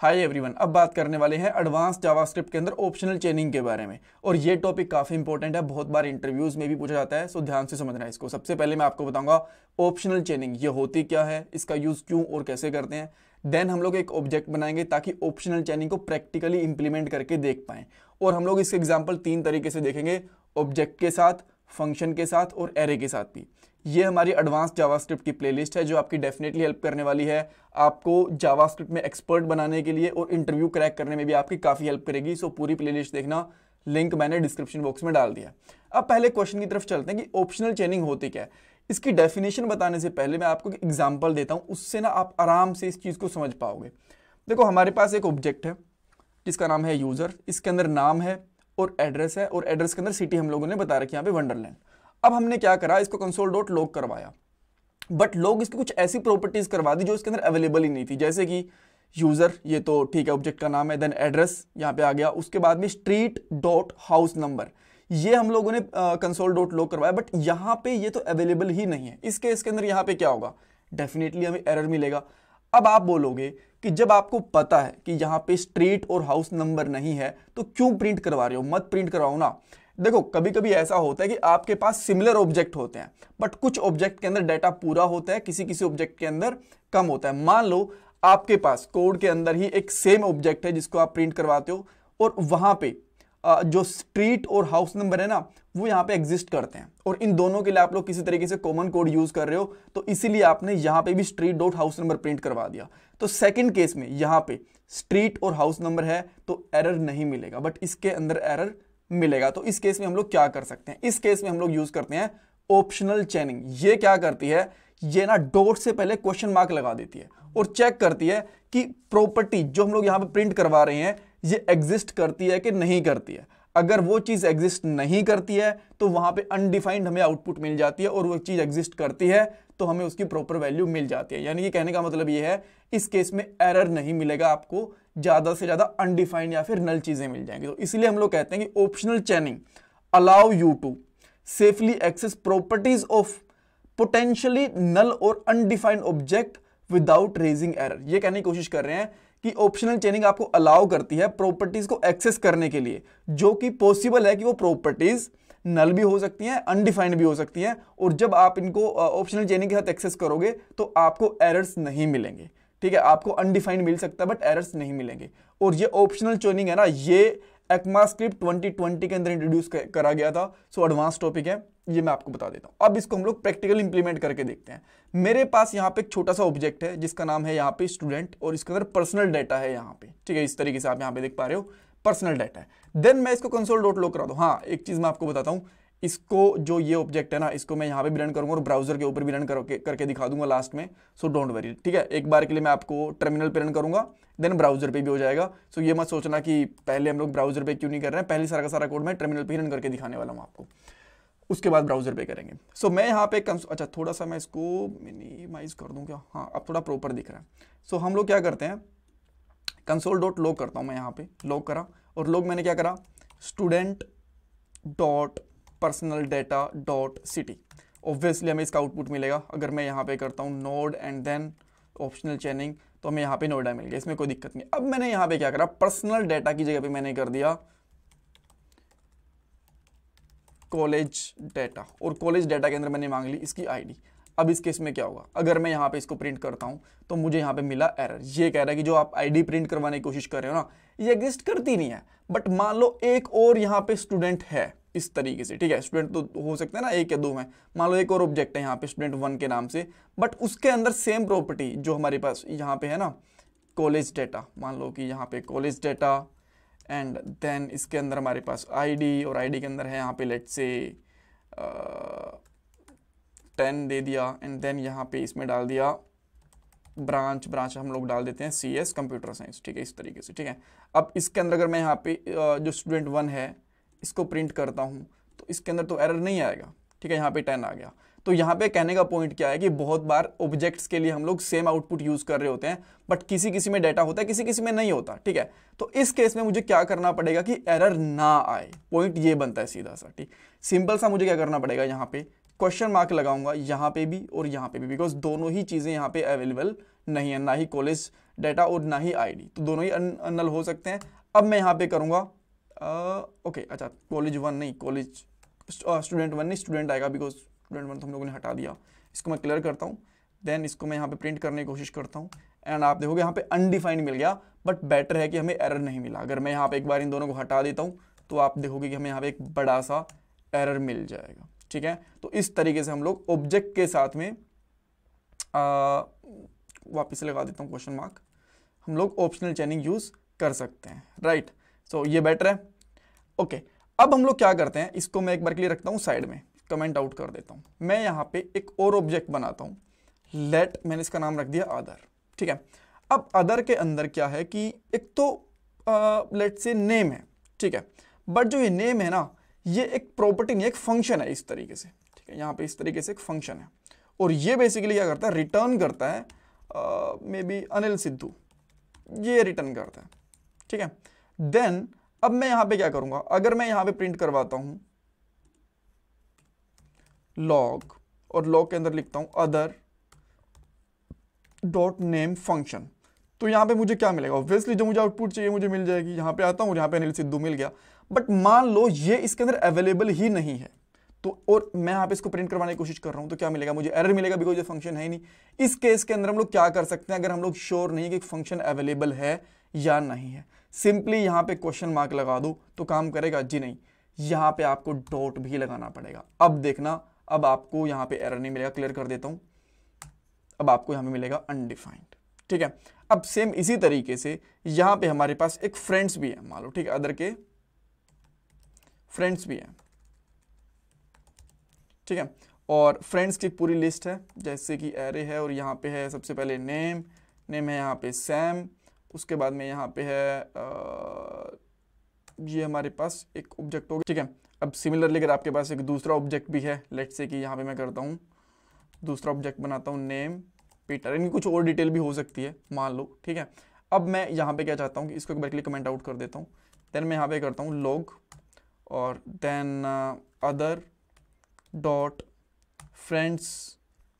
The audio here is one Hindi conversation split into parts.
हाय एवरीवन अब बात करने वाले हैं एडवांस जावास्क्रिप्ट के अंदर ऑप्शनल चेनिंग के बारे में और ये टॉपिक काफ़ी इंपॉर्टेंट है बहुत बार इंटरव्यूज़ में भी पूछा जाता है सो ध्यान से समझना है इसको सबसे पहले मैं आपको बताऊंगा ऑप्शनल चेनिंग ये होती क्या है इसका यूज़ क्यों और कैसे करते हैं देन हम लोग एक ऑब्जेक्ट बनाएंगे ताकि ऑप्शनल चेनिंग को प्रैक्टिकली इंप्लीमेंट करके देख पाएं और हम लोग इसके एग्जाम्पल तीन तरीके से देखेंगे ऑब्जेक्ट के साथ फंक्शन के साथ और एरे के साथ भी ये हमारी एडवांस जावास्क्रिप्ट की प्लेलिस्ट है जो आपकी डेफिनेटली हेल्प करने वाली है आपको जावास्क्रिप्ट में एक्सपर्ट बनाने के लिए और इंटरव्यू क्रैक करने में भी आपकी काफ़ी हेल्प करेगी सो पूरी प्लेलिस्ट देखना लिंक मैंने डिस्क्रिप्शन बॉक्स में डाल दिया अब पहले क्वेश्चन की तरफ चलते हैं कि ऑप्शनल चेनिंग होती क्या है इसकी डेफिनेशन बताने से पहले मैं आपको एक एग्जाम्पल देता हूँ उससे ना आप आराम से इस चीज़ को समझ पाओगे देखो हमारे पास एक ऑब्जेक्ट है जिसका नाम है यूज़र इसके अंदर नाम है और एड्रेस है और एड्रेस के अंदर सिटी हम लोगों ने बता रखी यहाँ पे वंडरलैंड अब हमने क्या करा इसको कंसोल डॉट लॉक करवाया बट लोग इसकी कुछ ऐसी प्रॉपर्टीज़ करवा दी जो इसके अंदर अवेलेबल ही नहीं थी जैसे कि यूज़र ये तो ठीक है ऑब्जेक्ट का नाम है देन एड्रेस यहाँ पे आ गया उसके बाद में स्ट्रीट डॉट हाउस नंबर ये हम लोगों ने कंसोल डॉट लॉक करवाया बट यहाँ पे ये तो अवेलेबल ही नहीं है इस केस के अंदर यहाँ पे क्या होगा डेफिनेटली हमें एरर मिलेगा अब आप बोलोगे कि जब आपको पता है कि यहाँ पे स्ट्रीट और हाउस नंबर नहीं है तो क्यों प्रिंट करवा रहे हो मत प्रिंट करवाओ ना देखो कभी कभी ऐसा होता है कि आपके पास सिमिलर ऑब्जेक्ट होते हैं बट कुछ ऑब्जेक्ट के अंदर डाटा पूरा होता है किसी किसी ऑब्जेक्ट के अंदर कम होता है मान लो आपके पास कोड के अंदर ही एक सेम ऑब्जेक्ट है जिसको आप प्रिंट करवाते हो और वहां पे जो स्ट्रीट और हाउस नंबर है ना वो यहाँ पे एग्जिस्ट करते हैं और इन दोनों के लिए आप लोग किसी तरीके से कॉमन कोड यूज़ कर रहे हो तो इसीलिए आपने यहाँ पे भी street dot house number print करवा दिया तो सेकंड केस में यहाँ पे स्ट्रीट और हाउस नंबर है तो एरर नहीं मिलेगा बट इसके अंदर एरर मिलेगा तो इस केस में हम लोग क्या कर सकते हैं इस केस में हम लोग यूज़ करते हैं ऑप्शनल चैनिंग ये क्या करती है ये ना डॉट से पहले क्वेश्चन मार्क लगा देती है और चेक करती है कि प्रॉपर्टी जो हम लोग यहाँ पे प्रिंट करवा रहे हैं ये एग्जिस्ट करती है कि नहीं करती है अगर वो चीज़ एग्जिस्ट नहीं करती है तो वहाँ पे अनडिफाइंड हमें आउटपुट मिल जाती है और वो चीज़ एग्जिस्ट करती है तो हमें उसकी प्रॉपर वैल्यू मिल जाती है यानी कि कहने का मतलब ये है इस केस में एरर नहीं मिलेगा आपको ज़्यादा से ज़्यादा अनडिफाइंड या फिर नल चीज़ें मिल जाएंगी तो इसलिए हम लोग कहते हैं कि optional chaining allow you to safely access properties of potentially null और undefined object without raising error ये कहने की कोशिश कर रहे हैं कि ऑप्शनल चेनिंग आपको अलाउ करती है प्रॉपर्टीज को एक्सेस करने के लिए जो कि पॉसिबल है कि वो प्रॉपर्टीज नल भी हो सकती हैं अनडिफाइंड भी हो सकती हैं और जब आप इनको ऑप्शनल चेनिंग के साथ एक्सेस करोगे तो आपको एरर्स नहीं मिलेंगे ठीक है आपको अनडिफाइंड मिल सकता है बट एरर्स नहीं मिलेंगे और ये ऑप्शनल चेनिंग है ना ये एक्मा स्क्रिप्ट ट्वेंटी के अंदर इंट्रोड्यूस करा गया था सो एडवांस टॉपिक है ये मैं आपको बता देता हूँ अब इसको हम लोग प्रैक्टिकल इंप्लीमेंट करके देखते हैं मेरे पास यहाँ पे एक छोटा सा ऑब्जेक्ट है जिसका नाम है यहाँ पे स्टूडेंट और इसके अंदर पर्सनल डाटा है यहाँ पे ठीक है इस तरीके से आप यहाँ पे देख पा रहे हो पर्सनल डाटा है देन मैं इसको कंसोल डॉट लो करा दूँ हाँ एक चीज़ मैं आपको बताता हूँ इसको जो ये ऑब्जेक्ट है ना इसको मैं यहाँ पे भी रन करूँगा और ब्राउजर के ऊपर भी रन करके करके दिखा दूंगा लास्ट में सो डोंट वरी ठीक है एक बार के लिए मैं आपको टर्मिनल पे रन करूँगा देन ब्राउजर पे भी हो जाएगा सो ये मत सोचना कि पहले हम लोग ब्राउजर पे क्यों नहीं कर रहे हैं पहले सारा का सारा कोड मैं टर्मिनल पर रन करके दिखाने वाला हूँ आपको उसके बाद ब्राउजर पे करेंगे सो so, मैं यहाँ पे अच्छा थोड़ा सा मैं इसको मिनिमाइज कर दूँ क्या हाँ अब थोड़ा प्रॉपर दिख रहा है सो so, हम लोग क्या करते हैं कंसोल डॉट लॉग करता हूँ मैं यहाँ पे लॉग करा और लॉग मैंने क्या करा student dot personal data dot city obviously हमें इसका आउटपुट मिलेगा अगर मैं यहाँ पे करता हूँ node and then optional chaining तो हमें यहाँ पे नोएडा मिल गया इसमें कोई दिक्कत नहीं अब मैंने यहाँ पे क्या करा पर्सनल डेटा की जगह पे मैंने कर दिया कॉलेज डेटा और कॉलेज डेटा के अंदर मैंने मांग ली इसकी आईडी अब इस केस में क्या होगा अगर मैं यहाँ पे इसको प्रिंट करता हूँ तो मुझे यहाँ पे मिला एरर ये कह रहा है कि जो आप आईडी प्रिंट करवाने की कोशिश कर रहे हो ना ये एग्जिस्ट करती नहीं है बट मान लो एक और यहाँ पे स्टूडेंट है इस तरीके से ठीक है स्टूडेंट तो हो सकते हैं ना एक या दो में मान लो एक और ऑब्जेक्ट है यहाँ पे स्टूडेंट वन के नाम से बट उसके अंदर सेम प्रॉपर्टी जो हमारे पास यहाँ पे है ना कॉलेज डेटा मान लो कि यहाँ पे कॉलेज डेटा एंड देन इसके अंदर हमारे पास आईडी और आईडी के अंदर है यहाँ पे लेट से टेन दे दिया एंड देन यहाँ पे इसमें डाल दिया ब्रांच ब्रांच हम लोग डाल देते हैं सी एस कंप्यूटर साइंस ठीक है इस तरीके से ठीक है अब इसके अंदर अगर मैं यहाँ पे जो स्टूडेंट वन है इसको प्रिंट करता हूँ तो इसके अंदर तो एरर नहीं आएगा ठीक है यहाँ पे टेन आ गया तो यहाँ पे कहने का पॉइंट क्या है कि बहुत बार ऑब्जेक्ट्स के लिए हम लोग सेम आउटपुट यूज कर रहे होते हैं बट किसी किसी में डाटा होता है किसी किसी में नहीं होता ठीक है तो इस केस में मुझे क्या करना पड़ेगा कि एरर ना आए पॉइंट ये बनता है सीधा सा ठीक सिंपल सा मुझे क्या करना पड़ेगा यहाँ पे क्वेश्चन मार्क लगाऊंगा यहाँ पे भी और यहाँ पे भी बिकॉज दोनों ही चीज़ें यहाँ पे अवेलेबल नहीं है ना ही कॉलेज डाटा और ना ही आईडी तो दोनों ही अन, अनल हो सकते हैं अब मैं यहाँ पे करूँगा ओके अच्छा कॉलेज वन नहीं कॉलेज स्टूडेंट वन नहीं स्टूडेंट आएगा बिकॉज स्टूडेंट वन तो हम लोगों ने हटा दिया इसको मैं क्लियर करता हूँ देन इसको मैं यहाँ पे प्रिंट करने की कोशिश करता हूँ एंड आप देखोगे यहाँ पे अनडिफाइंड मिल गया बट बेटर है कि हमें एरर नहीं मिला अगर मैं यहाँ पे एक बार इन दोनों को हटा देता हूँ तो आप देखोगे कि हमें यहाँ पे एक बड़ा सा एरर मिल जाएगा ठीक है तो इस तरीके से हम लोग ऑब्जेक्ट के साथ में आ, वापिस लगा देता हूँ क्वेश्चन मार्क हम लोग ऑप्शनल चैनिंग यूज़ कर सकते हैं राइट right? सो ये बेटर है ओके अब हम लोग क्या करते हैं इसको मैं एक बार के लिए रखता हूँ साइड में कमेंट आउट कर देता हूँ मैं यहाँ पे एक और ऑब्जेक्ट बनाता हूँ लेट मैंने इसका नाम रख दिया अदर ठीक है अब अदर के अंदर क्या है कि एक तो लेट से नेम है ठीक है बट जो ये नेम है ना ये एक प्रॉपर्टी नहीं एक फंक्शन है इस तरीके से ठीक है यहाँ पे इस तरीके से एक फंक्शन है और ये बेसिकली क्या करता है रिटर्न करता है मे बी अनिल सिद्धू ये रिटर्न करता है ठीक है देन अब मैं यहां पे क्या करूंगा अगर मैं यहां पे प्रिंट करवाता हूं लॉग और लॉग के अंदर लिखता हूं अदर डॉट नेम फंक्शन तो यहां पे मुझे क्या मिलेगा ऑब्वियसली जो मुझे आउटपुट चाहिए मुझे मिल जाएगी यहां पे आता हूं यहां पे अनिल सिद्धू मिल गया बट मान लो ये इसके अंदर अवेलेबल ही नहीं है तो और मैं यहां पे इसको प्रिंट करवाने की कोशिश कर रहा हूं तो क्या मिलेगा मुझे एरर मिलेगा बिकॉज ये फंक्शन है ही नहीं इस केस के अंदर हम लोग क्या कर सकते हैं अगर हम लोग श्योर नहीं कि फंक्शन अवेलेबल है या नहीं है सिंपली यहां पे क्वेश्चन मार्क लगा दो तो काम करेगा जी नहीं यहां पे आपको डॉट भी लगाना पड़ेगा अब देखना अब आपको यहां पे एरर नहीं मिलेगा क्लियर कर देता हूं अब आपको यहां पे मिलेगा अनडिफाइंड ठीक है अब सेम इसी तरीके से यहां पे हमारे पास एक फ्रेंड्स भी है मान लो ठीक है अदर के फ्रेंड्स भी है ठीक है और फ्रेंड्स की पूरी लिस्ट है जैसे कि एरे है और यहाँ पे है सबसे पहले नेम नेम है यहाँ पे सैम उसके बाद में यहाँ पे है आ, ये हमारे पास एक ऑब्जेक्ट हो गया ठीक है अब सिमिलरली अगर आपके पास एक दूसरा ऑब्जेक्ट भी है लेट से कि यहाँ पे मैं करता हूँ दूसरा ऑब्जेक्ट बनाता हूँ नेम पीटर इनकी कुछ और डिटेल भी हो सकती है मान लो ठीक है अब मैं यहाँ पे क्या चाहता हूँ कि इसको एक बार क्लिक कमेंट आउट कर देता हूँ देन मैं यहाँ पे करता हूँ लॉग और देन अदर डॉट फ्रेंड्स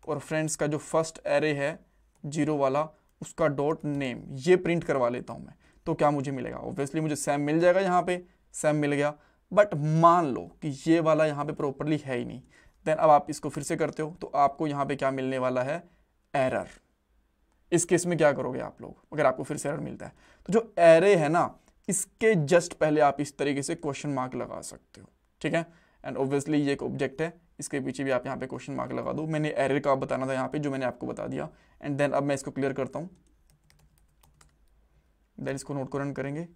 और फ्रेंड्स का जो फर्स्ट एरे है जीरो वाला उसका डॉट नेम ये प्रिंट करवा लेता हूँ मैं तो क्या मुझे मिलेगा ऑब्वियसली मुझे सैम मिल जाएगा यहाँ पे सैम मिल गया बट मान लो कि ये वाला यहाँ पे प्रॉपरली है ही नहीं देन अब आप इसको फिर से करते हो तो आपको यहाँ पे क्या मिलने वाला है एरर इस केस में क्या करोगे आप लोग अगर आपको फिर से एरर मिलता है तो जो एरे है ना इसके जस्ट पहले आप इस तरीके से क्वेश्चन मार्क लगा सकते हो ठीक है एंड ऑब्वियसली ये एक ऑब्जेक्ट है इसके पीछे भी आप यहाँ पे क्वेश्चन मार्क लगा दो मैंने एरर का बताना था यहाँ पे जो मैंने आपको बता दिया एंड देन अब मैं इसको क्लियर करता हूँ देन इसको नोट को रन करेंगे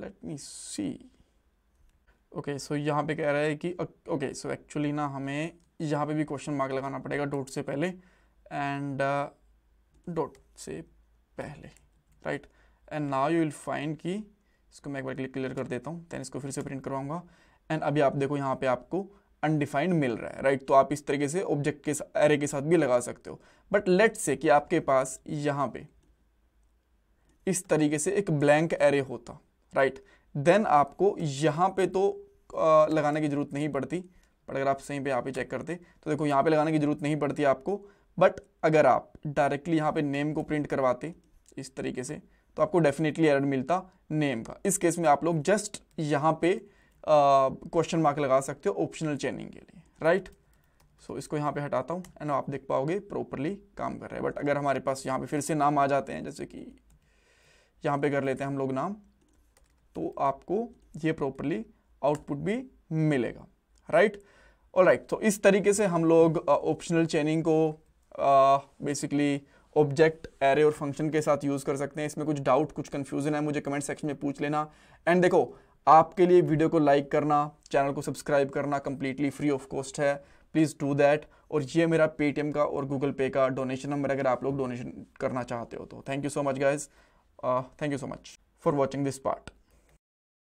लेट मी सी ओके सो यहाँ पे कह रहा है कि ओके सो एक्चुअली ना हमें यहाँ पे भी क्वेश्चन मार्क लगाना पड़ेगा डोट से पहले एंड डोट uh, से पहले right and now you will find कि इसको मैं एक बार क्लिक क्लियर कर देता हूँ देन इसको फिर से प्रिंट करवाऊँगा एंड अभी आप देखो यहाँ पे आपको अनडिफाइंड मिल रहा है राइट तो आप इस तरीके से ऑब्जेक्ट के एरे के साथ भी लगा सकते हो बट लेट से कि आपके पास यहाँ पे इस तरीके से एक ब्लैंक एरे होता राइट देन आपको यहाँ पे तो आ, लगाने की ज़रूरत नहीं पड़ती बट अगर आप सही पे यहाँ पे चेक करते तो देखो यहाँ पे लगाने की ज़रूरत नहीं पड़ती आपको बट अगर आप डायरेक्टली यहाँ पे नेम को प्रिंट करवाते इस तरीके से तो आपको डेफिनेटली एरर मिलता नेम का इस केस में आप लोग जस्ट यहाँ पे क्वेश्चन मार्क लगा सकते हो ऑप्शनल चेनिंग के लिए राइट सो so, इसको यहाँ पे हटाता हूँ एंड आप देख पाओगे प्रॉपरली काम कर रहा है बट अगर हमारे पास यहाँ पे फिर से नाम आ जाते हैं जैसे कि यहाँ पे कर लेते हैं हम लोग नाम तो आपको ये प्रॉपरली आउटपुट भी मिलेगा राइट और राइट तो इस तरीके से हम लोग ऑप्शनल चेनिंग को बेसिकली ऑब्जेक्ट एरे और फंक्शन के साथ यूज़ कर सकते हैं इसमें कुछ डाउट कुछ कन्फ्यूजन है मुझे कमेंट सेक्शन में पूछ लेना एंड देखो आपके लिए वीडियो को लाइक करना चैनल को सब्सक्राइब करना कम्प्लीटली फ्री ऑफ कॉस्ट है प्लीज़ डू दैट और ये मेरा पेटीएम का और गूगल पे का डोनेशन नंबर अगर आप लोग डोनेशन करना चाहते हो तो thank you so much guys thank you so much for watching this part